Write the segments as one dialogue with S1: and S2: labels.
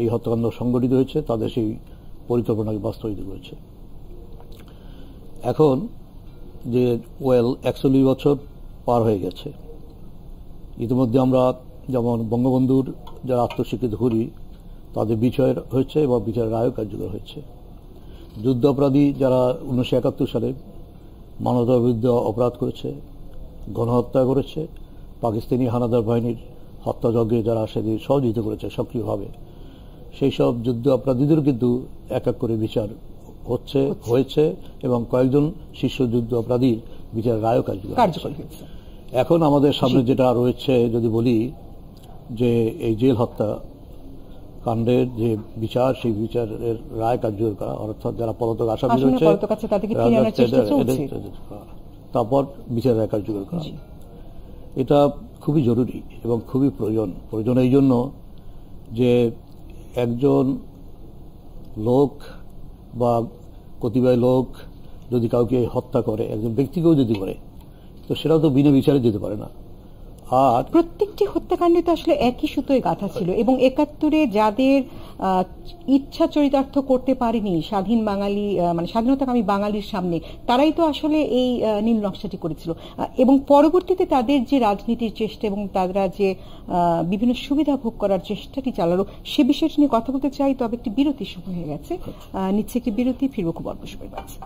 S1: এই হত্যাকাণ্ড সংগঠিত হয়েছে তাদের সেই পরিকল্পনাকে বাস্তবায়িত করেছে এখন যে ওয়েল একচল্লিশ বছর পার হয়ে গেছে ইতিমধ্যে আমরা যেমন বঙ্গবন্ধুর যারা আত্মস্বীকৃত করি তাদের বিচার হয়েছে এবং বিচার রায় কার্যকর হয়েছে যুদ্ধাপরাধী যারা উনিশশো একাত্তর সালে মানবতার বিরুদ্ধে অপরাধ করেছে গণহত্যা করেছে পাকিস্তানি হানাদার বাহিনীর হত্যাযজ্ঞে যারা সেদিন সহযোগিতা করেছে সক্রিয়ভাবে সেই সব যুদ্ধ অপরাধীদের কিন্তু এক এক করে বিচার হচ্ছে হয়েছে এবং কয়েকজন শীর্ষ যুদ্ধ অপরাধীর বিচার রায় কার্যকর এখন আমাদের সামনে যেটা রয়েছে যদি বলি যে এই জেল হত্যা কাণ্ডের যে বিচার সেই বিচারের রায় কার্যকর করা অর্থাৎ যারা পলাতক আসামি রয়েছে তারপর বিচার রায় কার্যকর করা এটা খুবই জরুরি এবং খুবই প্রয়োজন প্রয়োজন এই জন্য যে একজন লোক বা কতিপয় লোক যদি কাউকে হত্যা করে একজন ব্যক্তিকেও যদি করে তো সেটাও তো বিনা বিচারে যেতে পারে না
S2: প্রত্যেকটি হত্যাকাণ্ডে তো আসলে একই সুতোয় গাঁথা ছিল এবং একাত্তরে যাদের ইচ্ছা চরিতার্থ করতে পারেনি স্বাধীন বাঙালি মানে স্বাধীনতাকামী বাঙালির সামনে তারাই তো আসলে এই নীল নকশাটি করেছিল এবং পরবর্তীতে তাদের যে রাজনীতির চেষ্টা এবং তারা যে বিভিন্ন সুবিধা ভোগ করার চেষ্টাটি চালালো সে বিষয়টি নিয়ে কথা বলতে চাই তবে একটি বিরতি সময় হয়ে গেছে নিচ্ছে একটি বিরতি ফিরব খুব অল্প সময় পাচ্ছে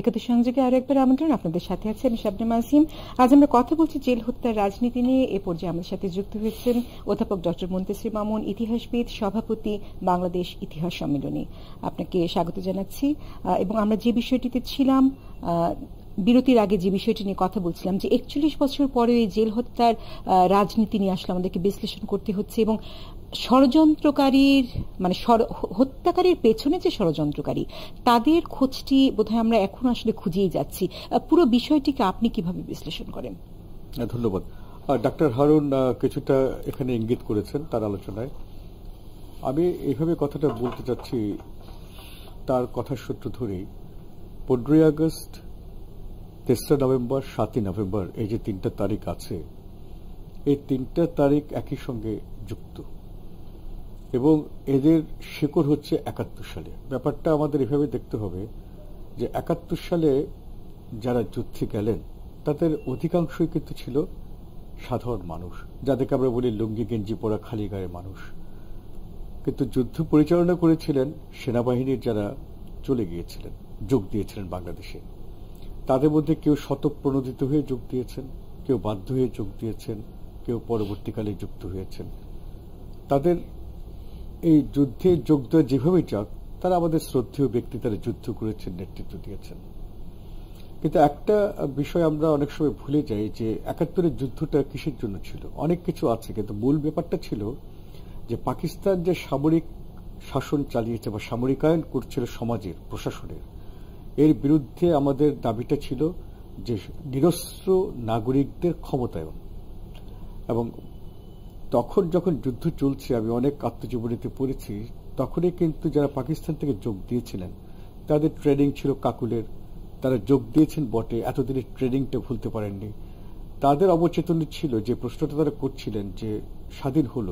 S2: একাত্তর সংযোগে আরো একবার আমন্ত্রণ আপনাদের সাথে আছে আমি শাবনা মাসিম আজ আমরা কথা বলছি জেল হত্যা বাংলার রাজনীতি নিয়ে এ পর্যায়ে আমাদের সাথে যুক্ত হয়েছেন অধ্যাপক ডক্টর মুন্তেসির মামুন ইতিহাসবিদ সভাপতি বাংলাদেশ ইতিহাস সম্মেলনী আপনাকে স্বাগত জানাচ্ছি এবং আমরা যে বিষয়টিতে ছিলাম বিরতির আগে যে বিষয়টি নিয়ে কথা বলছিলাম যে একচল্লিশ বছর পরে এই জেল হত্যার রাজনীতি নিয়ে আসলে আমাদেরকে বিশ্লেষণ করতে হচ্ছে এবং ষড়যন্ত্রকারীর মানে হত্যাকারীর পেছনে যে ষড়যন্ত্রকারী তাদের খোঁজটি বোধহয় আমরা এখন আসলে খুঁজেই যাচ্ছি পুরো বিষয়টিকে আপনি কিভাবে বিশ্লেষণ করেন
S3: হ্যাঁ, ধন্যবাদ ডাক্তার হারুন কিছুটা এখানে ইঙ্গিত করেছেন তার আলোচনায় আমি এইভাবে কথাটা বলতে চাচ্ছি তার কথার সূত্র ধরেই পনেরোই আগস্ট তেসরা নভেম্বর সাতই নভেম্বর এই যে তিনটা তারিখ আছে এই তিনটা তারিখ একই সঙ্গে যুক্ত এবং এদের শেকড় হচ্ছে একাত্তর সালে ব্যাপারটা আমাদের এভাবে দেখতে হবে যে একাত্তর সালে যারা যুদ্ধে গেলেন তাদের অধিকাংশই কিন্তু ছিল সাধারণ মানুষ যাদেরকে আমরা বলি লুঙ্গি গেঞ্জি পরা খালি গায়ে মানুষ কিন্তু যুদ্ধ পরিচালনা করেছিলেন সেনাবাহিনীর যারা চলে গিয়েছিলেন যোগ দিয়েছিলেন বাংলাদেশে তাদের মধ্যে কেউ শতপ্রণোদিত হয়ে যোগ দিয়েছেন কেউ বাধ্য হয়ে যোগ দিয়েছেন কেউ পরবর্তীকালে যুক্ত হয়েছেন তাদের এই যুদ্ধে যোগ দেওয়া যেভাবে যাক তারা আমাদের শ্রদ্ধেয় ব্যক্তি তারা যুদ্ধ করেছেন নেতৃত্ব দিয়েছেন কিন্তু একটা বিষয় আমরা অনেক সময় ভুলে যাই যে একাত্তরের যুদ্ধটা কিসের জন্য ছিল অনেক কিছু আছে কিন্তু মূল ব্যাপারটা ছিল যে পাকিস্তান যে সামরিক শাসন চালিয়েছে বা সামরিকায়ন করছিল সমাজের প্রশাসনের এর বিরুদ্ধে আমাদের দাবিটা ছিল যে নিরস্ত্র নাগরিকদের ক্ষমতায়ন এবং তখন যখন যুদ্ধ চলছে আমি অনেক আত্মজীবনীতে পড়েছি তখনই কিন্তু যারা পাকিস্তান থেকে যোগ দিয়েছিলেন তাদের ট্রেনিং ছিল কাকুলের তারা যোগ দিয়েছেন বটে এতদিনের ট্রেনিংটা ভুলতে পারেননি তাদের অবচেতনে ছিল যে প্রশ্নটা তারা করছিলেন যে স্বাধীন হল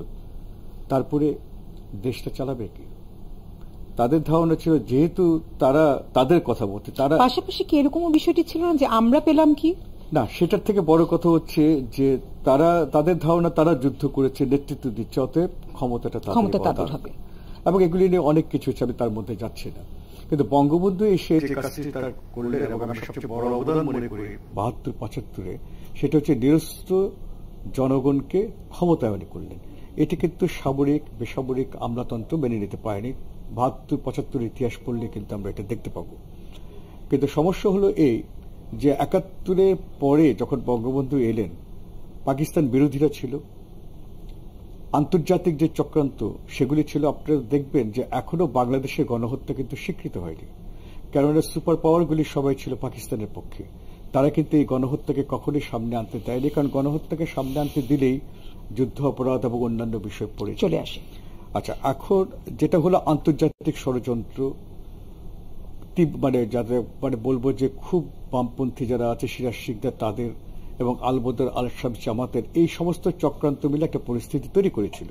S3: তারপরে দেশটা চালাবে কি তাদের ধারণা ছিল যেহেতু তারা তাদের কথা বলতে তারা
S2: পাশাপাশি কি এরকম বিষয়টি ছিল না যে আমরা পেলাম কি
S3: না সেটার থেকে বড় কথা হচ্ছে যে তারা তাদের ধারণা তারা যুদ্ধ করেছে নেতৃত্ব দিচ্ছে অতএব ক্ষমতাটা ক্ষমতা তাদের হবে এবং এগুলি নিয়ে অনেক কিছু হচ্ছে আমি তার মধ্যে যাচ্ছি না কিন্তু বঙ্গবন্ধু এসে যে কাজটি তারা করলেন এবং আমি সবচেয়ে বড় অবদান মনে করি বাহাত্তর পঁচাত্তরে সেটা হচ্ছে নিরস্ত্র জনগণকে ক্ষমতায়নে করলেন এটি কিন্তু সামরিক বেসামরিক আমলাতন্ত্র মেনে নিতে পারেনি বাহাত্তর পঁচাত্তর ইতিহাস পড়লে কিন্তু আমরা এটা দেখতে পাবো কিন্তু সমস্যা হলো এই যে একাত্তরের পরে যখন বঙ্গবন্ধু এলেন পাকিস্তান বিরোধীরা ছিল আন্তর্জাতিক যে চক্রান্ত সেগুলি ছিল আপনারা দেখবেন যে এখনো বাংলাদেশের গণহত্যা কিন্তু স্বীকৃত হয়নি কেননা সুপার পাওয়ারগুলি সবাই ছিল পাকিস্তানের পক্ষে তারা কিন্তু এই গণহত্যাকে কখনোই সামনে আনতে দেয়নি কারণ গণহত্যাকে সামনে আনতে দিলেই যুদ্ধ অপরাধ এবং অন্যান্য বিষয় পড়ে চলে আসে আচ্ছা এখন যেটা হলো আন্তর্জাতিক ষড়যন্ত্র মানে যাদের মানে বলবো যে খুব বামপন্থী যারা আছে সিরাজ শিকদার তাদের এবং আলবদর আলসাম জামাতের এই সমস্ত চক্রান্ত মিলে একটা পরিস্থিতি তৈরি করেছিল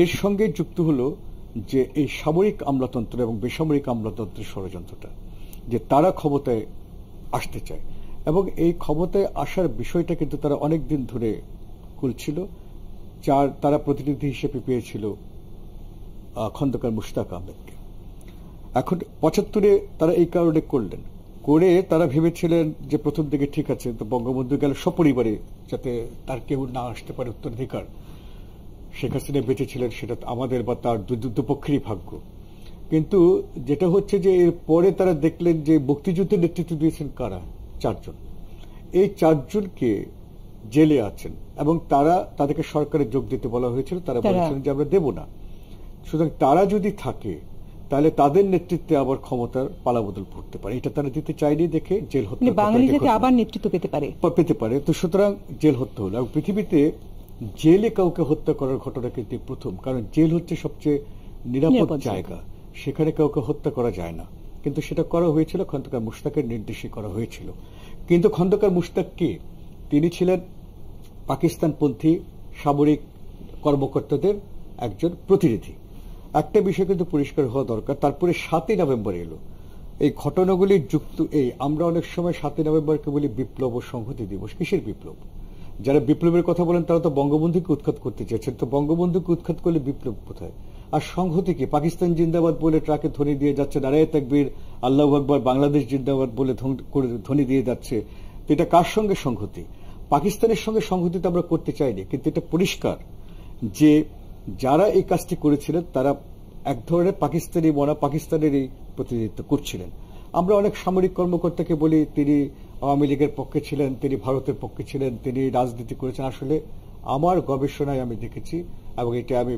S3: এর সঙ্গে যুক্ত হলো যে এই সামরিক আমলাতন্ত্র এবং বেসামরিক আমলাতন্ত্রের ষড়যন্ত্রটা যে তারা ক্ষমতায় আসতে চায় এবং এই ক্ষমতায় আসার বিষয়টা কিন্তু তারা অনেক দিন ধরে খুলছিল যার তারা প্রতিনিধি হিসেবে পেয়েছিল খন্দকার মুশতাক আহমেদকে এখন পঁচাত্তরে তারা এই কারণে করলেন করে তারা ভেবেছিলেন যে প্রথম দিকে ঠিক আছে তো বঙ্গবন্ধু গেল সপরিবারে যাতে তার কেউ না আসতে পারে উত্তরাধিকার শেখ হাসিনা বেঁচেছিলেন সেটা আমাদের বা তার দুপক্ষেরই ভাগ্য কিন্তু যেটা হচ্ছে যে এর পরে তারা দেখলেন যে মুক্তিযুদ্ধের নেতৃত্ব দিয়েছেন কারা চারজন এই চারজনকে জেলে আছেন এবং তারা তাদেরকে সরকারে যোগ দিতে বলা হয়েছিল তারা বলেছিলেন যে আমরা দেব না সুতরাং তারা যদি থাকে তাহলে তাদের নেতৃত্বে আবার ক্ষমতার পালাবদল পড়তে পারে এটা তারা দিতে চায়নি দেখে জেল হত্যা মানে বাঙালি যাতে আবার
S2: নেতৃত্ব পেতে পারে
S3: পেতে পারে তো সুতরাং জেল হত্যা হলো এবং পৃথিবীতে জেলে কাউকে হত্যা করার ঘটনা কিন্তু প্রথম কারণ জেল হচ্ছে সবচেয়ে নিরাপদ জায়গা সেখানে কাউকে হত্যা করা যায় না কিন্তু সেটা করা হয়েছিল খন্দকার মুশতাকের নির্দেশে করা হয়েছিল কিন্তু খন্দকার মুশতাক কে তিনি ছিলেন পাকিস্তানপন্থী সামরিক কর্মকর্তাদের একজন প্রতিনিধি একটা বিষয় কিন্তু পরিষ্কার হওয়া দরকার তারপরে সাতই নভেম্বর এলো এই ঘটনাগুলির যুক্ত এই আমরা অনেক সময় সাতই নভেম্বরকে বলি বিপ্লব ও সংহতি দিবস কিসের বিপ্লব যারা বিপ্লবের কথা বলেন তারা তো বঙ্গবন্ধুকে উৎখাত করতে চেয়েছেন তো বঙ্গবন্ধুকে উৎখাত করলে বিপ্লব কোথায় আর সংহতি কি পাকিস্তান জিন্দাবাদ বলে ট্রাকে ধ্বনি দিয়ে যাচ্ছে নারায় তাকবীর আল্লাহ আকবর বাংলাদেশ জিন্দাবাদ বলে ধ্বনি দিয়ে যাচ্ছে এটা কার সঙ্গে সংহতি পাকিস্তানের সঙ্গে সংহতি তো আমরা করতে চাইনি কিন্তু এটা পরিষ্কার যে যারা এই কাজটি করেছিলেন তারা এক ধরনের পাকিস্তানি বনা পাকিস্তানেরই প্রতিনিধিত্ব করছিলেন আমরা অনেক সামরিক কর্মকর্তাকে বলি তিনি আওয়ামী লীগের পক্ষে ছিলেন তিনি ভারতের পক্ষে ছিলেন তিনি রাজনীতি করেছেন আসলে আমার গবেষণায় আমি দেখেছি এবং এটা আমি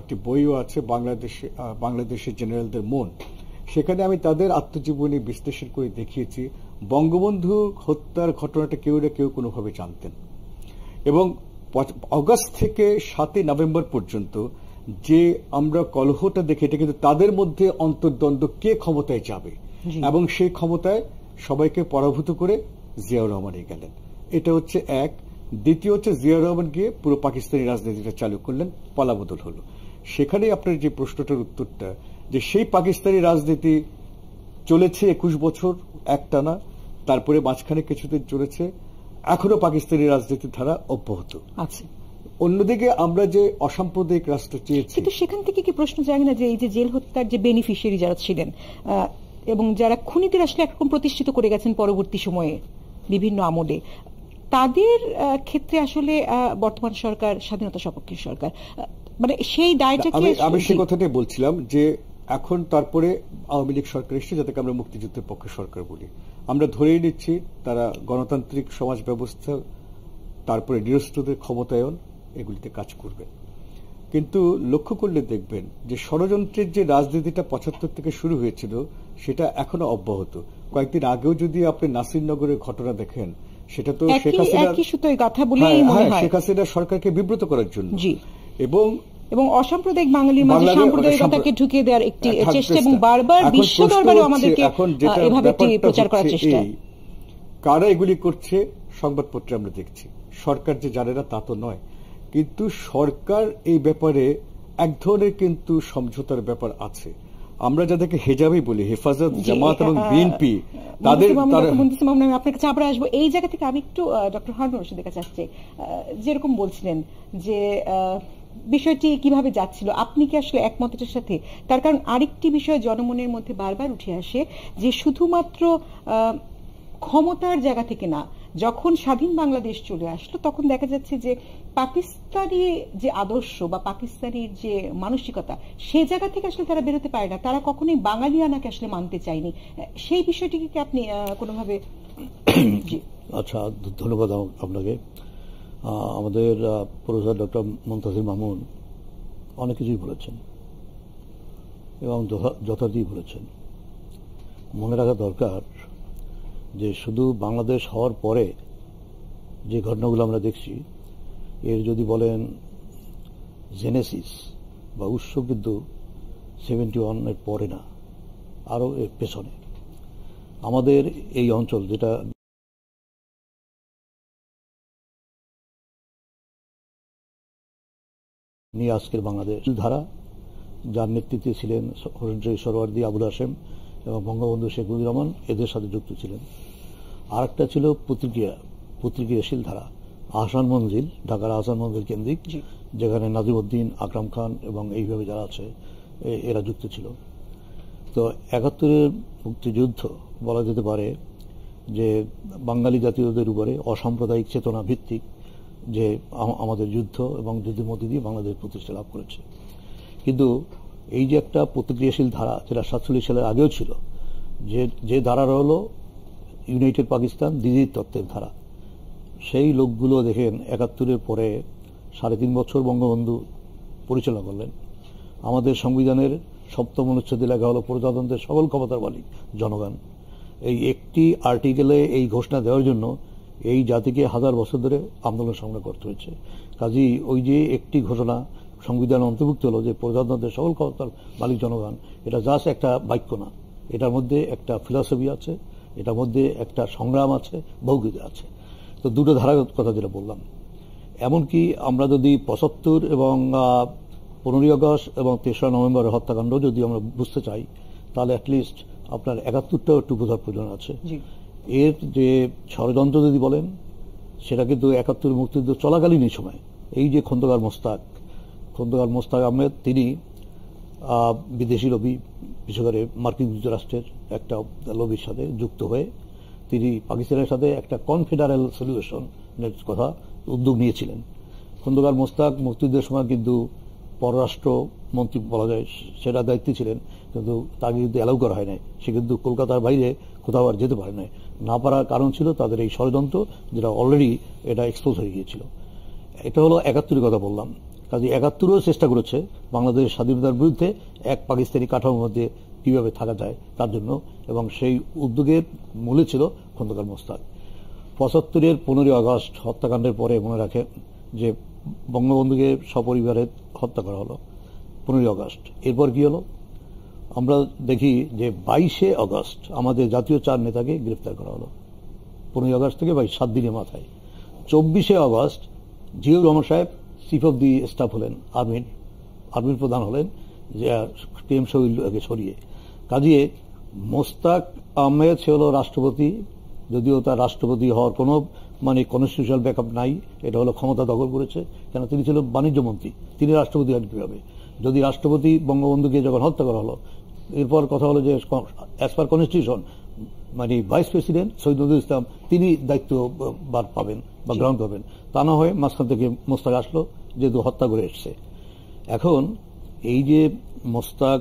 S3: একটি বইও আছে বাংলাদেশ বাংলাদেশের জেনারেলদের মন সেখানে আমি তাদের আত্মজীবনী বিশ্লেষণ করে দেখিয়েছি বঙ্গবন্ধু হত্যার ঘটনাটা কেউ না কেউ কোনোভাবে জানতেন এবং অগস্ট থেকে সাতই নভেম্বর পর্যন্ত যে আমরা কলহটা দেখি এটা কিন্তু তাদের মধ্যে অন্তর্দ্বন্দ্ব কে ক্ষমতায় যাবে এবং সেই ক্ষমতায় সবাইকে পরাভূত করে জিয়াউর রহমান গেলেন এটা হচ্ছে এক দ্বিতীয় হচ্ছে জিয়াউর রহমান গিয়ে পুরো পাকিস্তানি রাজনীতিটা চালু করলেন পলাবদল হল সেখানে আপনার যে প্রশ্নটার উত্তরটা যে সেই পাকিস্তানি রাজনীতি চলেছে একুশ বছর একটানা তারপরে মাঝখানে কিছুদিন চলেছে এখনো পাকিস্তানি
S2: রাজনীতির ধারা অব্যাহত আছে আচ্ছা। অন্যদিকে আমরা যে অসাম্প্রদায়িক রাষ্ট্র চেয়েছি কিন্তু সেখান থেকে কি প্রশ্ন জাগে না যে এই যে জেল হত্যার যে বেনিফিশিয়ারি যারা ছিলেন এবং যারা খুনিদের আসলে একরকম প্রতিষ্ঠিত করে গেছেন পরবর্তী সময়ে বিভিন্ন আমলে তাদের ক্ষেত্রে আসলে বর্তমান সরকার স্বাধীনতা সপক্ষের সরকার মানে সেই দায়টা আমি সে
S3: কথাটাই বলছিলাম যে এখন তারপরে আওয়ামী লীগ সরকার এসছে যাতে আমরা মুক্তিযুদ্ধের পক্ষে সরকার বলি আমরা ধরেই নিচ্ছি তারা গণতান্ত্রিক সমাজ ব্যবস্থা তারপরে নিরস্ত্রদের ক্ষমতায়ন এগুলিতে কাজ করবেন কিন্তু লক্ষ্য করলে দেখবেন যে ষড়যন্ত্রের যে রাজনীতিটা পঁচাত্তর থেকে শুরু হয়েছিল সেটা এখনো অব্যাহত কয়েকদিন আগেও যদি আপনি নাসিরনগরের ঘটনা দেখেন সেটা তো শেখ হাসিনা
S2: হ্যাঁ, হ্যাঁ, শেখ
S3: হাসিনা সরকারকে বিব্রত করার জন্য এবং এবং অসাম্প্রদায়িক
S2: বাঙালির মাঝে সাম্প্রদায়িকতাকে ঢুকিয়ে দেওয়ার একটি হ্যাঁ, চেষ্টা এবং বারবার বিশ্ব দরবারে আমাদেরকে এভাবে একটি প্রচার করার চেষ্টা
S3: কারা এগুলি করছে সংবাদপত্রে আমরা দেখছি সরকার যে জানে না তা তো নয় কিন্তু সরকার এই ব্যাপারে এক ধরনের কিন্তু সমঝোতার ব্যাপার আছে আমরা যাদেরকে হেজাবি বলি হেফাজত জামাত এবং বিএনপি তাদের
S2: আপনার কাছে আবার আসবো এই জায়গা থেকে আমি একটু ডক্টর হারুন রশিদের কাছে আসছি যেরকম বলছিলেন যে বিষয়টি কিভাবে যাচ্ছিল আপনি কি আসলে একমতটার সাথে তার কারণ আরেকটি বিষয় জনমনের মধ্যে বারবার উঠে আসে যে শুধুমাত্র ক্ষমতার জায়গা থেকে না যখন স্বাধীন বাংলাদেশ চলে আসলো তখন দেখা যাচ্ছে যে পাকিস্তানি যে আদর্শ বা পাকিস্তানির যে মানসিকতা সে জায়গা থেকে আসলে তারা বেরোতে পারে না তারা কখনোই বাঙালি আনাকে আসলে মানতে চায়নি সেই বিষয়টিকে কি আপনি কোনোভাবে
S1: আচ্ছা ধন্যবাদ আপনাকে আমাদের প্রফেসর ডক্টর মন্তাসির মাহমুদ অনেক কিছুই বলেছেন এবং যথার্থই বলেছেন মনে রাখা দরকার যে শুধু বাংলাদেশ হওয়ার পরে যে ঘটনাগুলো আমরা দেখছি এর যদি বলেন জেনেসিস বা উৎস কিন্তু সেভেন্টি ওয়ানের পরে না আরও এর পেছনে আমাদের এই অঞ্চল যেটা নিয়ে আজকের বাংলাদেশ ধারা যার নেতৃত্বে ছিলেন হরেন্দ্রী সরোয়ার্দী আবুল হাসেম এবং বঙ্গবন্ধু শেখ মুজিবুর রহমান এদের সাথে যুক্ত ছিলেন আর একটা ছিল পত্রিকা পত্রিকিয়াশীল ধারা আহসান মঞ্জিল ঢাকার আহসান মঞ্জিল কেন্দ্রিক যেখানে নাজিমুদ্দিন আকরাম খান এবং এইভাবে যারা আছে এরা যুক্ত ছিল তো একাত্তরের মুক্তিযুদ্ধ বলা যেতে পারে যে বাঙালি জাতীয়দের উপরে অসাম্প্রদায়িক চেতনা ভিত্তিক যে আমাদের যুদ্ধ এবং যুদ্ধের মধ্যে দিয়ে বাংলাদেশ প্রতিষ্ঠা লাভ করেছে কিন্তু এই যে একটা প্রতিক্রিয়াশীল ধারা যেটা সাতচল্লিশ সালের আগেও ছিল যে যে ধারা হলো ইউনাইটেড পাকিস্তান দিদির তত্ত্বের ধারা সেই লোকগুলো দেখেন একাত্তরের পরে সাড়ে তিন বছর বঙ্গবন্ধু পরিচালনা করলেন আমাদের সংবিধানের সপ্তম অনুচ্ছেদ লেখা হলো প্রজাতন্ত্রের সকল ক্ষমতার মালিক জনগণ এই একটি আর্টিকেলে এই ঘোষণা দেওয়ার জন্য এই জাতিকে হাজার বছর ধরে আন্দোলন সামনে করতে হয়েছে কাজেই ওই যে একটি ঘোষণা সংবিধান অন্তর্ভুক্ত হলো যে প্রজাতন্ত্রের সকল ক্ষমতার মালিক জনগণ এটা জাস্ট একটা বাক্য না এটার মধ্যে একটা ফিলসফি আছে এটার মধ্যে একটা সংগ্রাম আছে ভৌগিক আছে তো দুটো ধারার কথা যেটা বললাম এমনকি আমরা যদি পঁচাত্তর এবং পনেরোই আগস্ট এবং তেসরা নভেম্বরের হত্যাকাণ্ড যদি আমরা বুঝতে চাই তাহলে অ্যাটলিস্ট আপনার একাত্তরটাও একটু বোঝার প্রয়োজন আছে এর যে ষড়যন্ত্র যদি বলেন সেটা কিন্তু একাত্তর মুক্তিযুদ্ধ চলাকালীন এই সময় এই যে খন্দকার মোস্তাক খন্দকার মোস্তাক আহমেদ তিনি বিদেশি লবি বিশেষ করে মার্কিন যুক্তরাষ্ট্রের একটা লবির সাথে যুক্ত হয়ে তিনি পাকিস্তানের সাথে একটা কনফেডারেল সলিউশনের কথা উদ্যোগ নিয়েছিলেন খন্দকার মোস্তাক মুক্তিযুদ্ধের সময় কিন্তু পররাষ্ট্র মন্ত্রী বলা যায় সেটা দায়িত্বে ছিলেন কিন্তু তাকে কিন্তু অ্যালাউ করা হয় নাই সে কিন্তু কলকাতার বাইরে কোথাও আর যেতে পারে নাই না পারার কারণ ছিল তাদের এই ষড়যন্ত্র যেটা অলরেডি এটা এক্সপোজ হয়ে গিয়েছিল এটা হলো একাত্তরের কথা বললাম কাজে একাত্তরও চেষ্টা করেছে বাংলাদেশের স্বাধীনতার বিরুদ্ধে এক পাকিস্তানি কাঠামোর মধ্যে কীভাবে থাকা যায় তার জন্য এবং সেই উদ্যোগের মূলে ছিল খন্দকার মোস্তাক পঁচাত্তরের পনেরোই আগস্ট হত্যাকাণ্ডের পরে মনে রাখে যে বঙ্গবন্ধুকে সপরিবারে হত্যা করা হলো পনেরোই আগস্ট এরপর কি হলো আমরা দেখি যে বাইশে অগস্ট আমাদের জাতীয় চার নেতাকে গ্রেফতার করা হলো পনেরোই অগস্ট থেকে বাইশ সাত দিনের মাথায় চব্বিশে অগস্ট জিয়ুর রহমান সাহেব চিফ অফ দি স্টাফ হলেন আর্মির আর্মির প্রধান হলেন যে টিএম শহীদকে সরিয়ে কাজে মোস্তাক আহমেদ সে হলো রাষ্ট্রপতি যদিও তার রাষ্ট্রপতি হওয়ার কোনো মানে কনস্টিটিউশনাল ব্যাকআপ নাই এটা হলো ক্ষমতা দখল করেছে কেন তিনি ছিল বাণিজ্য মন্ত্রী তিনি রাষ্ট্রপতি হন কীভাবে যদি রাষ্ট্রপতি বঙ্গবন্ধুকে যখন হত্যা করা হলো এরপর কথা হলো যে অ্যাজ পার কনস্টিটিউশন মানে ভাইস প্রেসিডেন্ট সৈয়দ নজরুল ইসলাম তিনি দায়িত্ব দায়িত্ববার পাবেন বা গ্রহণ করবেন তা না হয় মাঝখান থেকে মোস্তাক আসলো যেহেতু হত্যা করে এসছে এখন এই যে মোস্তাক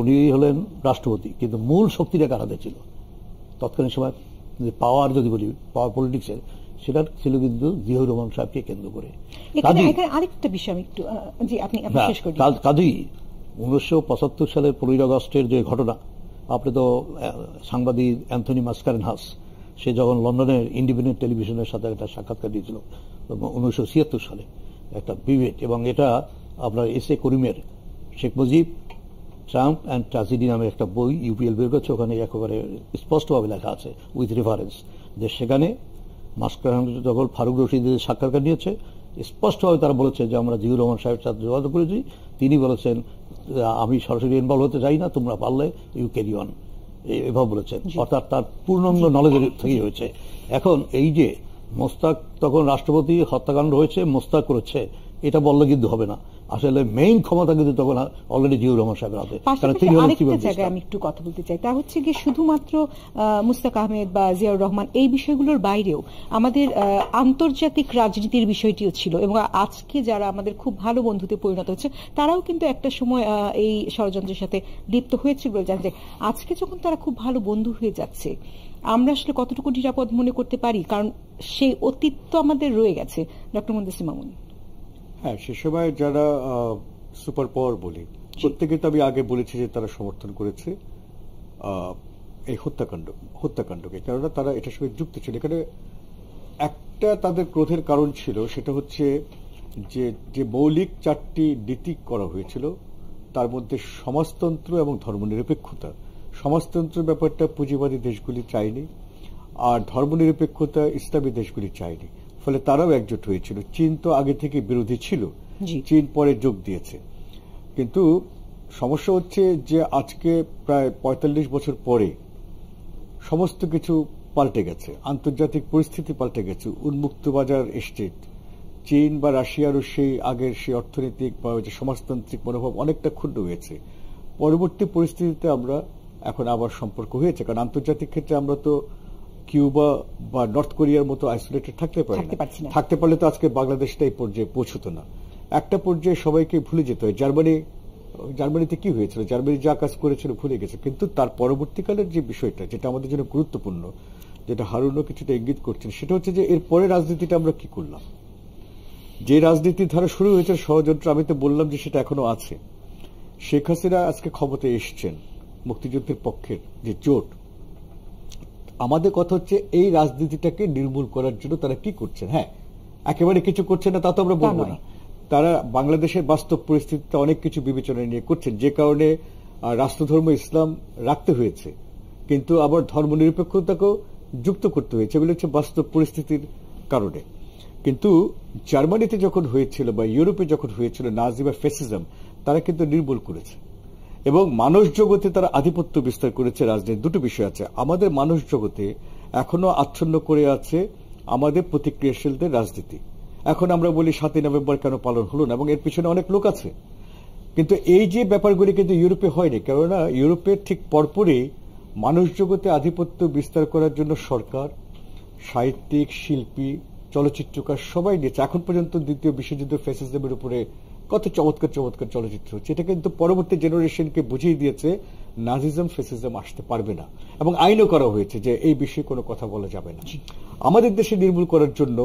S1: উনি হলেন রাষ্ট্রপতি কিন্তু মূল শক্তিটা কারাতে ছিল তৎকালীন সময় যে পাওয়ার যদি বলি পাওয়ার পলিটিক্সের সেটা ছিল কিন্তু জিয়াউর রহমান সাহেবকে কেন্দ্র করে
S2: আরেকটা বিষয় আমি একটু
S1: কাজেই উনিশশো পঁচাত্তর সালের পনেরোই আগস্টের যে ঘটনা আপনি তো সাংবাদিক অ্যান্থনি মাস্কারেন হাস সে যখন লন্ডনের ইন্ডিপেন্ডেন্ট টেলিভিশনের সাথে একটা সাক্ষাৎকার দিয়েছিল উনিশশো সালে একটা বিভেদ এবং এটা আপনার এস এ করিমের Sheikh Mujib triumph and tragedy নামে একটা বই ইউপিএল বের করছে ওখানে একেবারে স্পষ্টভাবে লেখা আছে উইথ রেফারেন্স যে সেখানে মাস্কারান যখন ফারুক রশিদের সাক্ষাৎকার নিয়েছে স্পষ্টভাবে তারা বলেছে যে আমরা জিউর রহমান সাহেবের সাথে যোগাযোগ করেছি তিনি বলেছেন আমি সরাসরি ইনভলভ হতে চাই না তোমরা পারলে ইউ ক্যারি অন এভাবে বলেছেন অর্থাৎ তার পূর্ণাঙ্গ নলেজের থেকেই হয়েছে এখন এই যে মোস্তাক তখন রাষ্ট্রপতি হত্যাকাণ্ড হয়েছে মোস্তাক করেছে এটা বললে কিন্তু হবে না আসলে মেইন ক্ষমতা কিন্তু তখন অলরেডি জিয়াউর রহমান সাহেবের হাতে কারণ তিনি হলেন জায়গায় আমি
S2: একটু কথা বলতে চাই তা হচ্ছে কি শুধুমাত্র মুস্তাক আহমেদ বা জিয়াউর রহমান এই বিষয়গুলোর বাইরেও আমাদের আন্তর্জাতিক রাজনীতির বিষয়টিও ছিল এবং আজকে যারা আমাদের খুব ভালো বন্ধুতে পরিণত হচ্ছে তারাও কিন্তু একটা সময় এই ষড়যন্ত্রের সাথে লিপ্ত হয়েছিল বলে যে আজকে যখন তারা খুব ভালো বন্ধু হয়ে যাচ্ছে আমরা আসলে কতটুকু নিরাপদ মনে করতে পারি কারণ সেই অতীত তো আমাদের রয়ে গেছে ডক্টর মন্দাসী মামুনি
S3: হ্যাঁ সে সময় যারা সুপার পাওয়ার বলি প্রত্যেকে তো আমি আগে বলেছি যে তারা সমর্থন করেছে এই হত্যাকাণ্ড হত্যাকাণ্ডকে কেননা তারা এটার সঙ্গে যুক্ত ছিল এখানে একটা তাদের ক্রোধের কারণ ছিল সেটা হচ্ছে যে যে মৌলিক চারটি নীতি করা হয়েছিল তার মধ্যে সমাজতন্ত্র এবং ধর্মনিরপেক্ষতা সমাজতন্ত্র ব্যাপারটা পুঁজিবাদী দেশগুলি চায়নি আর ধর্মনিরপেক্ষতা ইসলামী দেশগুলি চায়নি ফলে তারাও একজোট হয়েছিল চীন তো আগে থেকে বিরোধী ছিল চীন পরে যোগ দিয়েছে কিন্তু সমস্যা হচ্ছে যে আজকে প্রায় ৪৫ বছর পরে সমস্ত কিছু পাল্টে গেছে আন্তর্জাতিক পরিস্থিতি পাল্টে গেছে উন্মুক্ত বাজার এসছে চীন বা রাশিয়ারও সেই আগের সেই অর্থনৈতিক বা সমাজতান্ত্রিক মনোভাব অনেকটা ক্ষুণ্ণ হয়েছে পরবর্তী পরিস্থিতিতে আমরা এখন আবার সম্পর্ক হয়েছে কারণ আন্তর্জাতিক ক্ষেত্রে আমরা তো কিউবা বা নর্থ কোরিয়ার মতো আইসোলেটেড থাকতে পারে থাকতে পারলে তো আজকে বাংলাদেশটা এই পর্যায়ে পৌঁছতো না একটা পর্যায়ে সবাইকে ভুলে যেত জার্মানি জার্মানিতে কি হয়েছিল জার্মানি যা কাজ করেছিল ভুলে গেছে কিন্তু তার পরবর্তীকালের যে বিষয়টা যেটা আমাদের জন্য গুরুত্বপূর্ণ যেটা হারুনও কিছুটা ইঙ্গিত করছেন সেটা হচ্ছে যে এর পরে রাজনীতিটা আমরা কি করলাম যে রাজনীতির ধারা শুরু হয়েছে ষড়যন্ত্র আমি তো বললাম যে সেটা এখনো আছে শেখ হাসিনা আজকে ক্ষমতায় এসছেন মুক্তিযুদ্ধের পক্ষের যে জোট আমাদের কথা হচ্ছে এই রাজনীতিটাকে নির্মূল করার জন্য তারা কি করছেন হ্যাঁ একেবারে কিছু করছে না তা তো আমরা বলবো না তারা বাংলাদেশের বাস্তব পরিস্থিতিতে অনেক কিছু বিবেচনা নিয়ে করছেন যে কারণে রাষ্ট্রধর্ম ইসলাম রাখতে হয়েছে কিন্তু আবার ধর্ম নিরপেক্ষতাকেও যুক্ত করতে হয়েছে এগুলো হচ্ছে বাস্তব পরিস্থিতির কারণে কিন্তু জার্মানিতে যখন হয়েছিল বা ইউরোপে যখন হয়েছিল নাজি বা ফেসিজম তারা কিন্তু নির্মূল করেছে এবং মানুষ জগতে তারা আধিপত্য বিস্তার করেছে রাজনীতি দুটো বিষয় আছে আমাদের মানুষ জগতে এখনো আচ্ছন্ন করে আছে আমাদের প্রতিক্রিয়াশীলদের রাজনীতি এখন আমরা বলি সাতই নভেম্বর কেন পালন হল না এবং এর পিছনে অনেক লোক আছে কিন্তু এই যে ব্যাপারগুলি কিন্তু ইউরোপে হয়নি কেননা ইউরোপের ঠিক পরপরই মানুষ জগতে আধিপত্য বিস্তার করার জন্য সরকার সাহিত্যিক শিল্পী চলচ্চিত্রকার সবাই নিয়েছে এখন পর্যন্ত দ্বিতীয় বিশ্বযুদ্ধ ফেসিজমের উপরে কত চমৎকার চমৎকার চলচ্চিত্র যেটা কিন্তু পরবর্তী জেনারেশনকে বুঝিয়ে দিয়েছে নাজিজম ফেসিজম আসতে পারবে না এবং আইনও করা হয়েছে যে এই বিষয়ে কোনো কথা বলা যাবে না আমাদের দেশে নির্মূল করার জন্য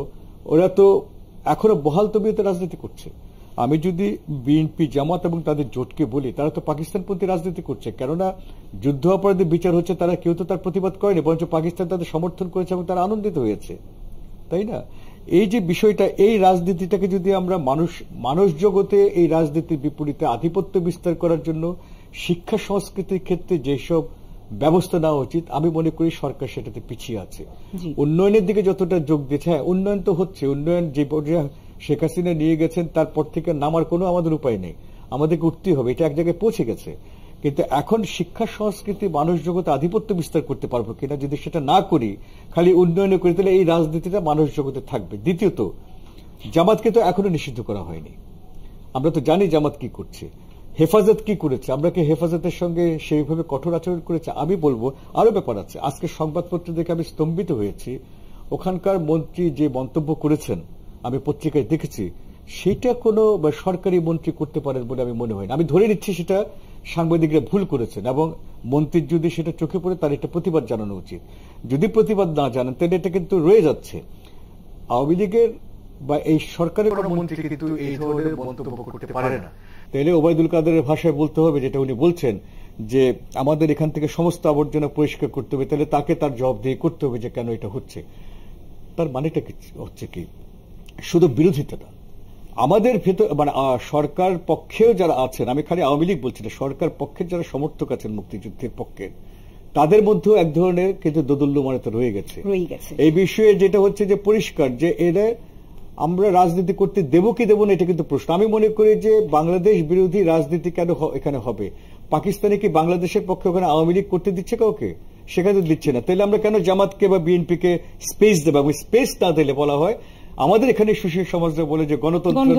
S3: ওরা তো এখনো বহাল তবিয়তে রাজনীতি করছে আমি যদি বিএনপি জামাত এবং তাদের জোটকে বলি তারা তো পাকিস্তানপন্থী রাজনীতি করছে কেননা যুদ্ধ অপরাধের বিচার হচ্ছে তারা কেউ তো তার প্রতিবাদ করেনি বরঞ্চ পাকিস্তান তাদের সমর্থন করেছে এবং তারা আনন্দিত হয়েছে তাই না এই যে বিষয়টা এই রাজনীতিটাকে যদি আমরা মানুষ মানুষ জগতে এই রাজনীতির বিপরীতে আধিপত্য বিস্তার করার জন্য শিক্ষা সংস্কৃতির ক্ষেত্রে যেসব ব্যবস্থা নেওয়া উচিত আমি মনে করি সরকার সেটাতে পিছিয়ে আছে উন্নয়নের দিকে যতটা যোগ দিচ্ছে হ্যাঁ উন্নয়ন তো হচ্ছে উন্নয়ন যে পর্যায়ে শেখ হাসিনা নিয়ে গেছেন তারপর থেকে নামার কোনো আমাদের উপায় নেই আমাদেরকে উঠতেই হবে এটা এক জায়গায় পৌঁছে গেছে কিন্তু এখন শিক্ষা সংস্কৃতি মানুষ জগতে আধিপত্য বিস্তার করতে পারবো কিনা যদি সেটা না করি খালি উন্নয়নে করি তাহলে এই রাজনীতিটা মানুষ জগতে থাকবে দ্বিতীয়ত জামাতকে তো এখনো নিষিদ্ধ করা হয়নি আমরা তো জানি জামাত কি করছে হেফাজত কি করেছে আমরা কি হেফাজতের সঙ্গে সেইভাবে কঠোর আচরণ করেছে আমি বলবো আরো ব্যাপার আছে আজকে সংবাদপত্র দেখে আমি স্তম্ভিত হয়েছি ওখানকার মন্ত্রী যে মন্তব্য করেছেন আমি পত্রিকায় দেখেছি সেটা কোনো সরকারি মন্ত্রী করতে পারেন বলে আমি মনে হয় না আমি ধরে নিচ্ছি সেটা সাংবাদিকরা ভুল করেছেন এবং মন্ত্রীর যদি সেটা চোখে পড়ে তার একটা প্রতিবাদ জানানো উচিত যদি প্রতিবাদ না জানান তাহলে এটা কিন্তু রয়ে যাচ্ছে আওয়ামী লীগের বা এই সরকারের কোনো মন্ত্রী কিন্তু এই ধরনের মন্তব্য করতে পারে না তাহলে ওবায়দুল কাদের ভাষায় বলতে হবে যেটা উনি বলছেন যে আমাদের এখান থেকে সমস্ত আবর্জনা পরিষ্কার করতে হবে তাহলে তাকে তার জবাব দিয়ে করতে হবে যে কেন এটা হচ্ছে তার মানেটা হচ্ছে কি শুধু বিরোধিতা না আমাদের ভেতর মানে সরকার পক্ষেও যারা আছেন আমি খালি আওয়ামী লীগ বলছি না সরকার পক্ষের যারা সমর্থক আছেন মুক্তিযুদ্ধের পক্ষে তাদের মধ্যেও এক ধরনের কিন্তু দোদুল্যমানতা রয়ে গেছে এই বিষয়ে যেটা হচ্ছে যে পরিষ্কার যে এদের আমরা রাজনীতি করতে দেব কি দেব না এটা কিন্তু প্রশ্ন আমি মনে করি যে বাংলাদেশ বিরোধী রাজনীতি কেন এখানে হবে পাকিস্তানে কি বাংলাদেশের পক্ষে ওখানে আওয়ামী লীগ করতে দিচ্ছে কাউকে সেখানে দিচ্ছে না তাহলে আমরা কেন জামাতকে বা বিএনপিকে স্পেস দেবো এবং স্পেস না দিলে বলা হয় আমাদের এখানে সুশীল সমাজরা বলে যে গণতন্ত্র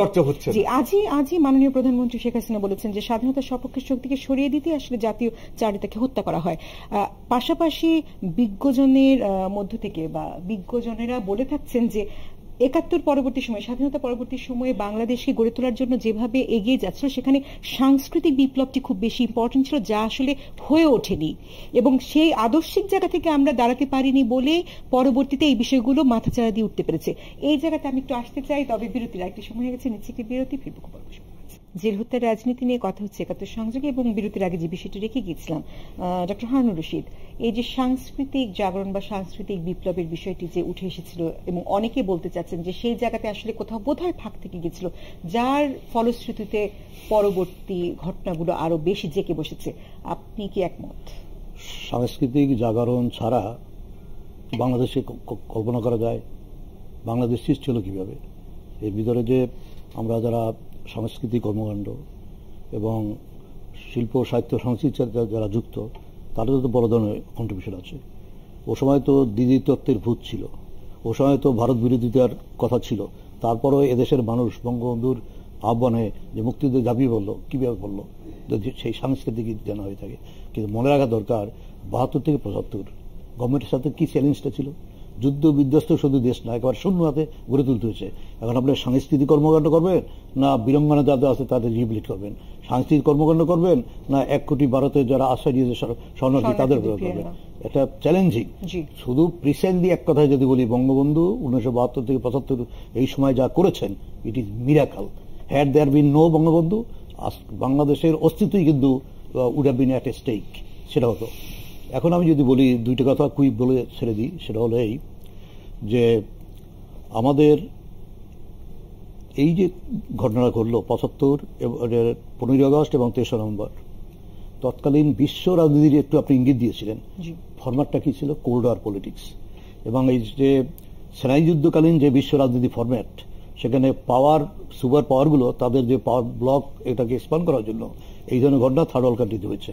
S3: চর্চা হচ্ছে জি
S2: আজই আজই মাননীয় প্রধানমন্ত্রী শেখ হাসিনা বলেছেন যে স্বাধীনতা সপক্ষের শক্তিকে সরিয়ে দিতে আসলে জাতীয় চারিতাকে হত্যা করা হয় পাশাপাশি বিজ্ঞজনের মধ্য থেকে বা বিজ্ঞজনেরা বলে থাকছেন যে একাত্তর পরবর্তী সময়ে স্বাধীনতা পরবর্তী সময়ে বাংলাদেশকে গড়ে তোলার জন্য যেভাবে এগিয়ে যাচ্ছিল সেখানে সাংস্কৃতিক বিপ্লবটি খুব বেশি ইম্পর্টেন্ট ছিল যা আসলে হয়ে ওঠেনি এবং সেই আদর্শিক জায়গা থেকে আমরা দাঁড়াতে পারিনি বলে পরবর্তীতে এই বিষয়গুলো মাথাচাড়া দিয়ে উঠতে পেরেছে এই জায়গাতে আমি একটু আসতে চাই তবে বিরতির একটি সময় হয়ে গেছে নিচ্ছে একটি বিরতি ফিরবো জেল হত্যার রাজনীতি নিয়ে কথা হচ্ছে একাত্তর সংযোগে এবং বিরতির আগে যে বিষয়টি রেখে গিয়েছিলাম ডক্টর হারুন রশিদ এই যে সাংস্কৃতিক জাগরণ বা সাংস্কৃতিক বিপ্লবের বিষয়টি যে উঠে এসেছিল এবং অনেকে বলতে চাচ্ছেন যে সেই জায়গাতে আসলে কোথাও বোধ হয় ফাঁক থেকে গিয়েছিল যার ফলশ্রুতিতে পরবর্তী ঘটনাগুলো আরো বেশি জেকে বসেছে আপনি কি একমত
S1: সাংস্কৃতিক জাগরণ ছাড়া বাংলাদেশে কল্পনা করা যায় বাংলাদেশ সৃষ্টি হলো কিভাবে এর ভিতরে যে আমরা যারা সাংস্কৃতিক কর্মকাণ্ড এবং শিল্প সাহিত্য সংস্কৃতি যারা যুক্ত তাদেরও তো বড় ধরনের কন্ট্রিবিউশন আছে ও সময় তো দিদি তত্ত্বের ভূত ছিল ও সময় তো ভারত বিরোধিতার কথা ছিল তারপরও এদেশের মানুষ বঙ্গবন্ধুর আহ্বানে যে মুক্তিযুদ্ধে দাবি বললো কীভাবে বললো সেই সাংস্কৃতিক যেন হয়ে থাকে কিন্তু মনে রাখা দরকার বাহাত্তর থেকে পঁচাত্তর গভর্নমেন্টের সাথে কী চ্যালেঞ্জটা ছিল যুদ্ধ বিধ্বস্ত শুধু দেশ না একেবারে শূন্য হাতে গড়ে তুলতে হয়েছে এখন আপনার সাংস্কৃতিক কর্মকাণ্ড করবেন না বিড়ম্বনা যাদের আছে তাদের রিহ্যাবিলিট করবেন সাংস্কৃতিক কর্মকাণ্ড করবেন না এক কোটি ভারতে যারা আশ্রয় দিয়েছে শরণার্থী তাদের করবেন এটা চ্যালেঞ্জিং শুধু প্রিসেন্টলি এক কথায় যদি বলি বঙ্গবন্ধু উনিশশো থেকে পঁচাত্তর এই সময় যা করেছেন it is miracle had there been no Bangabandhu বাংলাদেশের অস্তিত্বই কিন্তু would have been at a stake সেটা হতো এখন আমি যদি বলি দুইটা কথা কুই বলে ছেড়ে দিই সেটা হলো এই যে আমাদের এই যে ঘটনা ঘটল পঁচাত্তর পনেরোই আগস্ট এবং তেসরা নভেম্বর তৎকালীন বিশ্ব রাজনীতির একটু আপনি ইঙ্গিত দিয়েছিলেন ফরম্যাটটা কি ছিল কোল্ড ওয়ার পলিটিক্স এবং এই যে সেনাই যুদ্ধকালীন যে বিশ্ব রাজনীতি ফরম্যাট সেখানে পাওয়ার সুপার পাওয়ারগুলো তাদের যে পাওয়ার ব্লক এটাকে এক্সপ্যান্ড করার জন্য এই ধরনের ঘটনা থার্ড ওয়ার্ল্ড কান্ট্রিতে হয়েছে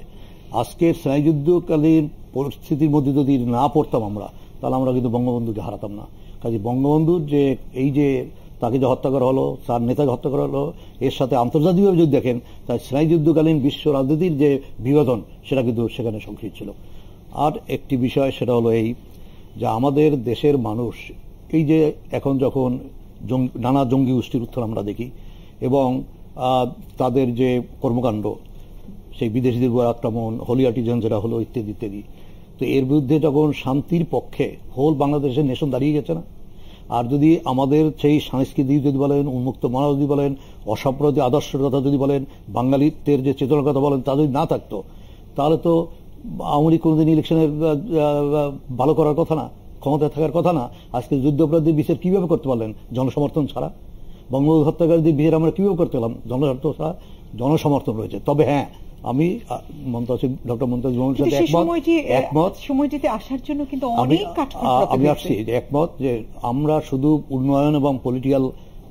S1: আজকের সেনাযুদ্ধকালীন পরিস্থিতির মধ্যে যদি না পড়তাম আমরা তাহলে আমরা কিন্তু বঙ্গবন্ধুকে হারাতাম না কাজে বঙ্গবন্ধুর যে এই যে তাকে যে হত্যা করা হলো তার নেতাকে হত্যা করা হলো এর সাথে আন্তর্জাতিকভাবে যদি দেখেন তাই সেনাই যুদ্ধকালীন বিশ্ব রাজনীতির যে বিঘটন সেটা কিন্তু সেখানে সংক্ষিপ্ত ছিল আর একটি বিষয় সেটা হলো এই যে আমাদের দেশের মানুষ এই যে এখন যখন নানা জঙ্গি গোষ্ঠীর উত্থান আমরা দেখি এবং তাদের যে কর্মকাণ্ড সেই বিদেশিদের উপর আক্রমণ হোলি যেটা হলো ইত্যাদি ইত্যাদি তো এর বিরুদ্ধে যখন শান্তির পক্ষে হোল বাংলাদেশের নেশন দাঁড়িয়ে গেছে না আর যদি আমাদের সেই সাংস্কৃতিক যদি বলেন উন্মুক্ত মানা যদি বলেন অসাম্প্রদায়িক আদর্শের কথা যদি বলেন বাঙালিত্বের যে চেতনার কথা বলেন তা যদি না থাকতো তাহলে তো আওয়ামী লীগ কোনোদিন ইলেকশনের ভালো করার কথা না ক্ষমতায় থাকার কথা না আজকে যুদ্ধাপরাধীর বিচার কীভাবে করতে পারলেন জনসমর্থন ছাড়া বঙ্গবন্ধু হত্যাকারীদের বিচার আমরা কীভাবে করতে পারলাম জনসমর্থন ছাড়া জনসমর্থন রয়েছে তবে হ্যাঁ আমি মমতাজ ডক্টর মমতাজ মোহন সাথে একমত
S2: সময়টিতে আসার জন্য কিন্তু অনেক আমি আসছি
S1: একমত যে আমরা শুধু উন্নয়ন এবং পলিটিক্যাল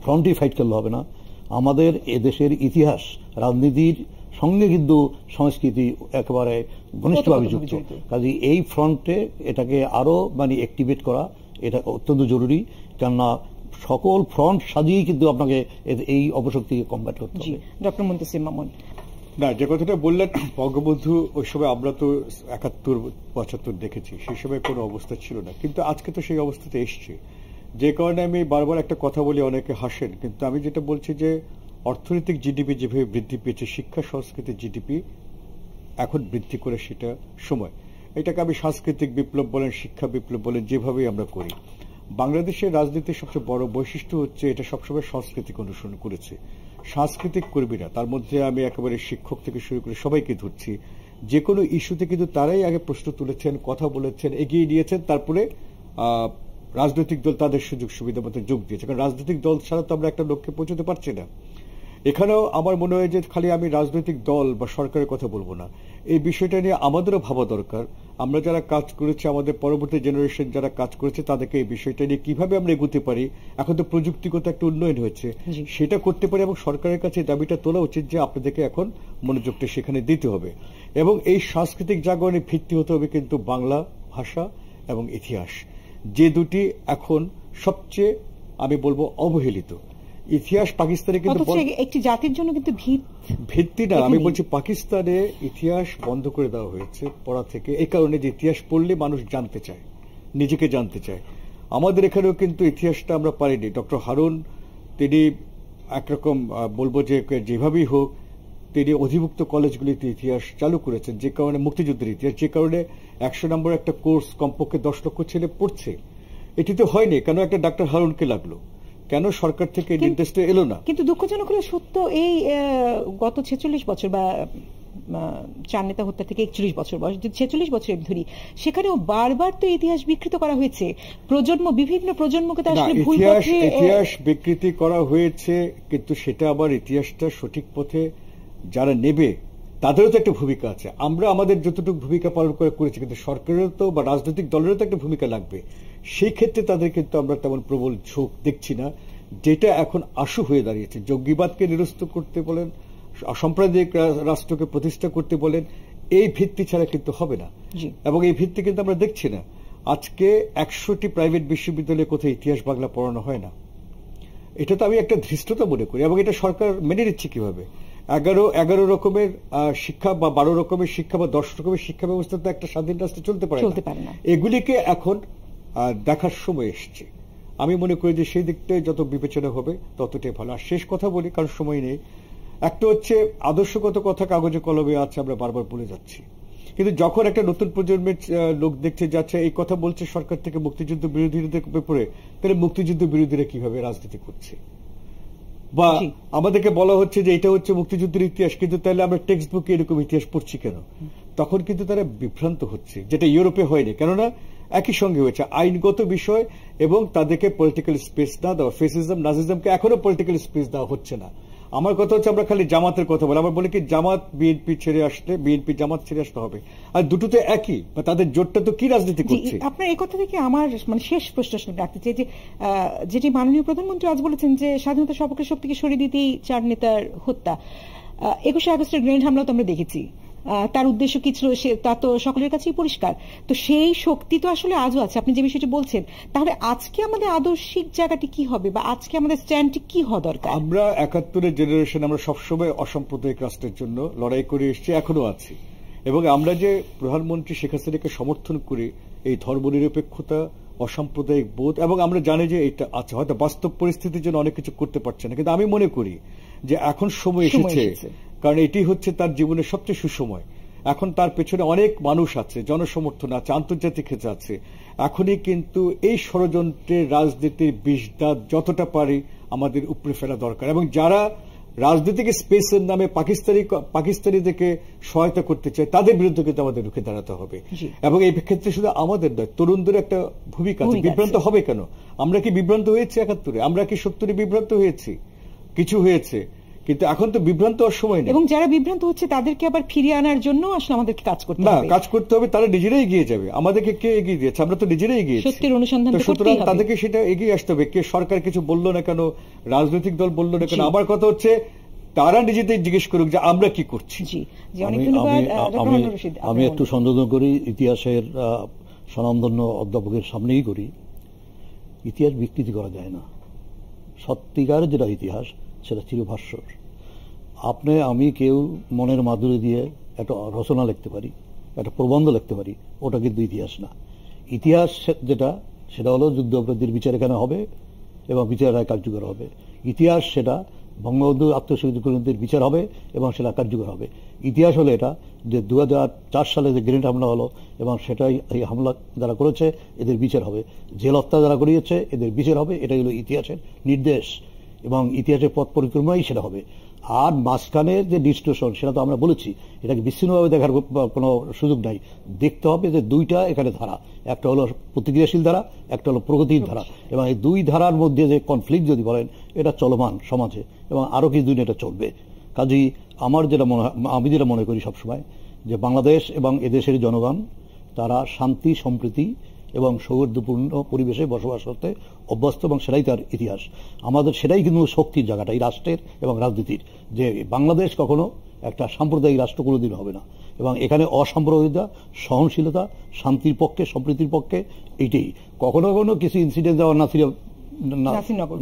S1: ফ্রন্টই ফাইট করলে হবে না আমাদের এদেশের ইতিহাস রাজনীতির সঙ্গে কিন্তু সংস্কৃতি একেবারে ঘনিষ্ঠভাবে যুক্ত কাজে এই ফ্রন্টে এটাকে আরো মানে অ্যাক্টিভেট করা এটা অত্যন্ত জরুরি কেননা সকল ফ্রন্ট সাজিয়েই কিন্তু আপনাকে এই অপশক্তিকে কমব্যাট করতে হবে
S2: ডক্টর মুন্তাসিম মামুন
S3: না যে কথাটা বললেন বঙ্গবন্ধু ওই সময় আমরা তো একাত্তর পঁচাত্তর দেখেছি সেই সময় কোনো অবস্থা ছিল না কিন্তু আজকে তো সেই অবস্থাতে এসছে যে কারণে আমি বারবার একটা কথা বলি অনেকে হাসেন কিন্তু আমি যেটা বলছি যে অর্থনৈতিক জিডিপি যেভাবে বৃদ্ধি পেয়েছে শিক্ষা সংস্কৃতি জিডিপি এখন বৃদ্ধি করে সেটা সময় এটাকে আমি সাংস্কৃতিক বিপ্লব বলেন শিক্ষা বিপ্লব বলেন যেভাবেই আমরা করি বাংলাদেশের রাজনীতির সবচেয়ে বড় বৈশিষ্ট্য হচ্ছে এটা সবসময় সংস্কৃতিকে অনুসরণ করেছে সাংস্কৃতিক কর্মীরা তার মধ্যে আমি একেবারে শিক্ষক থেকে শুরু করে সবাইকে ধরছি যে কোনো ইস্যুতে কিন্তু তারাই আগে প্রশ্ন তুলেছেন কথা বলেছেন এগিয়ে নিয়েছেন তারপরে রাজনৈতিক দল তাদের সুযোগ সুবিধা মতো যোগ দিয়েছে কারণ রাজনৈতিক দল ছাড়া তো আমরা একটা লক্ষ্যে পৌঁছতে পারছি না এখানেও আমার মনে হয় যে খালি আমি রাজনৈতিক দল বা সরকারের কথা বলবো না এই বিষয়টা নিয়ে আমাদেরও ভাবা দরকার আমরা যারা কাজ করেছি আমাদের পরবর্তী জেনারেশন যারা কাজ করেছে তাদেরকে এই বিষয়টা নিয়ে কিভাবে আমরা এগোতে পারি এখন তো প্রযুক্তিগত একটা উন্নয়ন হয়েছে সেটা করতে পারি এবং সরকারের কাছে দাবিটা তোলা উচিত যে আপনাদেরকে এখন মনোযোগটা সেখানে দিতে হবে এবং এই সাংস্কৃতিক জাগরণে ভিত্তি হতে হবে কিন্তু বাংলা ভাষা এবং ইতিহাস যে দুটি এখন সবচেয়ে আমি বলবো অবহেলিত ইতিহাস পাকিস্তানে কিন্তু
S2: একটি জাতির জন্য কিন্তু ভিত
S3: ভিত্তি না আমি বলছি পাকিস্তানে ইতিহাস বন্ধ করে দেওয়া হয়েছে পড়া থেকে এই কারণে যে ইতিহাস পড়লে মানুষ জানতে চায় নিজেকে জানতে চায় আমাদের এখানেও কিন্তু ইতিহাসটা আমরা পারিনি ডক্টর হারুন তিনি একরকম বলবো যে যেভাবেই হোক তিনি অধিভুক্ত কলেজগুলিতে ইতিহাস চালু করেছেন যে কারণে মুক্তিযুদ্ধের ইতিহাস যে কারণে একশো নম্বর একটা কোর্স কমপক্ষে দশ লক্ষ ছেলে পড়ছে এটি তো হয়নি কেন একটা ডাক্তার হারুনকে লাগলো কেন সরকার থেকে নির্দেশটা এলো না
S2: কিন্তু দুঃখজনক হলো সত্য এই গত ছেচল্লিশ বছর বা চার নেতা হত্যা থেকে একচল্লিশ বছর বয়স ছেচল্লিশ বছর ধরি সেখানেও বারবার তো ইতিহাস বিকৃত করা হয়েছে প্রজন্ম বিভিন্ন প্রজন্মকে তো আসলে ভুল পথে ইতিহাস
S3: বিকৃতি করা হয়েছে কিন্তু সেটা আবার ইতিহাসটা সঠিক পথে যারা নেবে তাদেরও তো একটা ভূমিকা আছে আমরা আমাদের যতটুকু ভূমিকা পালন করে করেছি কিন্তু সরকারের তো বা রাজনৈতিক দলেরও তো একটা ভূমিকা লাগবে সেই ক্ষেত্রে তাদের কিন্তু আমরা তেমন প্রবল ঝোঁক দেখছি না যেটা এখন আশু হয়ে দাঁড়িয়েছে জঙ্গিবাদকে নিরস্ত করতে বলেন অসাম্প্রদায়িক রাষ্ট্রকে প্রতিষ্ঠা করতে বলেন এই ভিত্তি ছাড়া কিন্তু হবে না এবং এই ভিত্তি কিন্তু আমরা দেখছি না আজকে একশোটি প্রাইভেট বিশ্ববিদ্যালয়ে কোথায় ইতিহাস বাংলা পড়ানো হয় না এটা তো আমি একটা ধৃষ্টতা মনে করি এবং এটা সরকার মেনে নিচ্ছে কিভাবে এগারো এগারো রকমের শিক্ষা বা বারো রকমের শিক্ষা বা দশ রকমের শিক্ষা ব্যবস্থা তো একটা স্বাধীন রাষ্ট্রে চলতে পারে এগুলিকে এখন দেখার সময় এসছে আমি মনে করি যে সেই দিকটাই যত বিবেচনা হবে ততটাই ভালো আর শেষ কথা বলি কারণ সময় নেই একটা হচ্ছে আদর্শগত কথা কাগজে কলমে আছে আমরা বারবার বলে যাচ্ছি কিন্তু যখন একটা নতুন প্রজন্মের লোক দেখতে যাচ্ছে এই কথা বলছে সরকার থেকে মুক্তিযুদ্ধ বিরোধীদের ব্যাপারে তাহলে মুক্তিযুদ্ধ বিরোধীরা কিভাবে রাজনীতি করছে বা আমাদেরকে বলা হচ্ছে যে এটা হচ্ছে মুক্তিযুদ্ধের ইতিহাস কিন্তু তাহলে আমরা টেক্সট বুকে এরকম ইতিহাস পড়ছি কেন তখন কিন্তু তারা বিভ্রান্ত হচ্ছে যেটা ইউরোপে হয়নি কেননা একই সঙ্গে হয়েছে আইনগত বিষয় এবং তাদেরকে পলিটিক্যাল স্পেস না দেওয়া ফেসিজম নাজিজমকে এখনো পলিটিক্যাল স্পেস দেওয়া হচ্ছে না আমার কথা হচ্ছে আমরা খালি জামাতের কথা বলি আমার বলি কি জামাত বিএনপি ছেড়ে আসলে বিএনপি জামাত ছেড়ে আসতে হবে আর দুটো তো একই বা তাদের জোটটা তো কি রাজনীতি করছে
S2: আপনার এই কথা থেকে আমার মানে শেষ প্রশ্ন রাখতে চাই যে যেটি মাননীয় প্রধানমন্ত্রী আজ বলেছেন যে স্বাধীনতা সব থেকে সরিয়ে দিতেই চার নেতার হত্যা একুশে আগস্টের গ্রেনেড হামলা তো আমরা দেখেছি তার উদ্দেশ্য কি ছিল সে তা তো সকলের কাছেই পরিষ্কার তো সেই শক্তি তো আসলে আজও আছে আপনি যে বিষয়টি বলছেন তাহলে আজকে আমাদের আদর্শিক জায়গাটি কি হবে বা আজকে আমাদের স্ট্যান্ডটি কি হওয়া দরকার আমরা একাত্তরের
S3: জেনারেশন আমরা সবসময়
S2: অসাম্প্রদায়িক রাষ্ট্রের
S3: জন্য লড়াই করে এসেছি এখনো আছি এবং আমরা যে প্রধানমন্ত্রী শেখ হাসিনাকে সমর্থন করে এই ধর্মনিরপেক্ষতা অসাম্প্রদায়িক বোধ এবং আমরা জানি যে এটা আছে হয়তো বাস্তব পরিস্থিতির জন্য অনেক কিছু করতে পারছে না কিন্তু আমি মনে করি যে এখন সময় এসেছে কারণ এটি হচ্ছে তার জীবনের সবচেয়ে সুসময় এখন তার পেছনে অনেক মানুষ আছে জনসমর্থন আছে আন্তর্জাতিক ক্ষেত্রে আছে এখনই কিন্তু এই ষড়যন্ত্রের রাজনীতির বিষদা যতটা পারি আমাদের উপরে ফেলা দরকার এবং যারা রাজনীতিকে স্পেসের নামে পাকিস্তানি পাকিস্তানিদেরকে সহায়তা করতে চায় তাদের বিরুদ্ধে কিন্তু আমাদের রুখে দাঁড়াতে হবে এবং এই ক্ষেত্রে শুধু আমাদের নয় তরুণদের একটা ভূমিকা আছে বিভ্রান্ত হবে কেন আমরা কি বিভ্রান্ত হয়েছি একাত্তরে আমরা কি সত্তরে বিভ্রান্ত হয়েছি কিছু হয়েছে কিন্তু এখন তো বিভ্রান্ত হওয়ার সময় নেই
S2: এবং যারা বিভ্রান্ত হচ্ছে তাদেরকে আবার ফিরিয়ে আনার জন্য আসলে আমাদেরকে কাজ করতে হবে না
S3: কাজ করতে হবে তারা নিজেরাই এগিয়ে যাবে আমাদেরকে কে এগিয়ে দিয়েছে আমরা তো নিজেরাই এগিয়ে সত্যের অনুসন্ধান তো সুতরাং তাদেরকে সেটা এগিয়ে আসতে হবে কে সরকার কিছু বললো না কেন রাজনৈতিক দল বললো না কেন আবার কথা হচ্ছে তারা নিজেদের জিজ্ঞেস করুক যে আমরা কি
S1: করছি আমি একটু সংযোজন করি ইতিহাসের স্বনামধন্য অধ্যাপকের সামনেই করি ইতিহাস বিকৃতি করা যায় না সত্যিকার যেটা ইতিহাস সেটা চিরভাষ্যর আপনি আমি কেউ মনের মাধুরী দিয়ে একটা রচনা লিখতে পারি একটা প্রবন্ধ লিখতে পারি ওটা কিন্তু ইতিহাস না ইতিহাস যেটা সেটা হলো যুদ্ধ অপরাধীর বিচার এখানে হবে এবং বিচার রায় কার্যকর হবে ইতিহাস সেটা বঙ্গবন্ধু আত্মশহীদের বিচার হবে এবং সেটা কার্যকর হবে ইতিহাস হলো এটা যে দু সালে যে গ্রেনেড হামলা হলো এবং সেটাই এই হামলা যারা করেছে এদের বিচার হবে জেল হত্যা যারা করিয়েছে এদের বিচার হবে এটাই হলো ইতিহাসের নির্দেশ এবং ইতিহাসের পথ পরিক্রমাই সেটা হবে আর মাঝখানের যে ডিস্টোশন সেটা তো আমরা বলেছি এটাকে বিচ্ছিন্নভাবে দেখার কোনো সুযোগ নাই দেখতে হবে যে দুইটা এখানে ধারা একটা হলো প্রতিক্রিয়াশীল ধারা একটা হলো প্রগতির ধারা আচ্ছা। এবং এই দুই ধারার মধ্যে যে কনফ্লিক্ট যদি বলেন এটা চলমান সমাজে এবং আরও কিছুদিন এটা চলবে কাজেই আমার যেটা মনে হয় আমি যেটা মনে করি সবসময় যে বাংলাদেশ এবং এদেশের জনগণ তারা শান্তি সম্প্রীতি এবং সৌহার্দ্যপূর্ণ পরিবেশে বসবাস করতে অভ্যস্ত এবং সেটাই তার ইতিহাস আমাদের সেটাই কিন্তু শক্তির জায়গাটা এই রাষ্ট্রের এবং রাজনীতির যে বাংলাদেশ কখনো একটা সাম্প্রদায়িক রাষ্ট্র কোনোদিন হবে না এবং এখানে অসাম্প্রদায়িকতা সহনশীলতা শান্তির পক্ষে সম্প্রীতির পক্ষে এইটাই কখনো কখনো কিছু ইনসিডেন্ট যেমন নাসির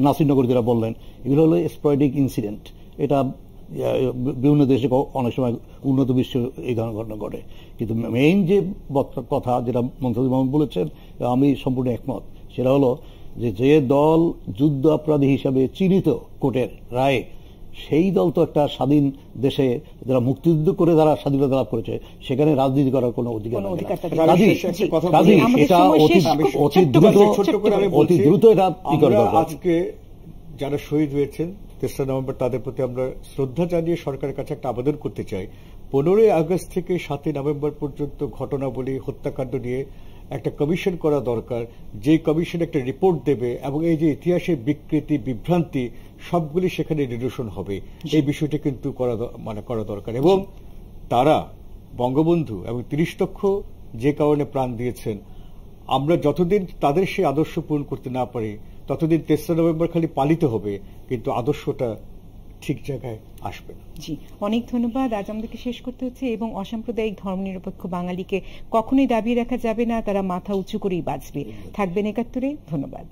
S1: নাসিরনগর যেটা বললেন এগুলো হলো স্প্রয়ডিক ইনসিডেন্ট এটা বিভিন্ন দেশে অনেক সময় উন্নত বিশ্ব এই ধরনের ঘটনা ঘটে কিন্তু মেইন যে কথা যেটা মন্ত্রী মোহাম্মদ বলেছেন আমি সম্পূর্ণ একমত সেটা হলো যে যে দল যুদ্ধ অপরাধী হিসাবে চিহ্নিত কোর্টের রায়ে সেই দল তো একটা স্বাধীন দেশে যারা মুক্তিযুদ্ধ করে তারা স্বাধীনতা লাভ করেছে সেখানে রাজনীতি করার কোনো অধিকার অতি দ্রুত এটা আজকে
S3: যারা শহীদ হয়েছেন তেসরা নভেম্বর তাদের প্রতি আমরা শ্রদ্ধা জানিয়ে সরকারের কাছে একটা আবেদন করতে চাই পনেরোই আগস্ট থেকে সাতই নভেম্বর পর্যন্ত ঘটনাবলী হত্যাকাণ্ড নিয়ে একটা কমিশন করা দরকার যে কমিশন একটা রিপোর্ট দেবে এবং এই যে ইতিহাসের বিকৃতি বিভ্রান্তি সবগুলি সেখানে নিরসন হবে এই বিষয়টি কিন্তু করা মানে করা দরকার এবং তারা বঙ্গবন্ধু এবং তিরিশ লক্ষ যে কারণে প্রাণ দিয়েছেন আমরা যতদিন তাদের সেই আদর্শ পূরণ করতে না পারি ততদিন তেসরা নভেম্বর খালি পালিত হবে কিন্তু আদর্শটা ঠিক জায়গায় আসবে জি
S2: অনেক ধন্যবাদ আজ আমাদেরকে শেষ করতে হচ্ছে এবং অসাম্প্রদায়িক ধর্ম নিরপেক্ষ বাঙালিকে কখনোই দাবি রাখা যাবে না তারা মাথা উঁচু করেই বাঁচবে থাকবেন একাত্তরে ধন্যবাদ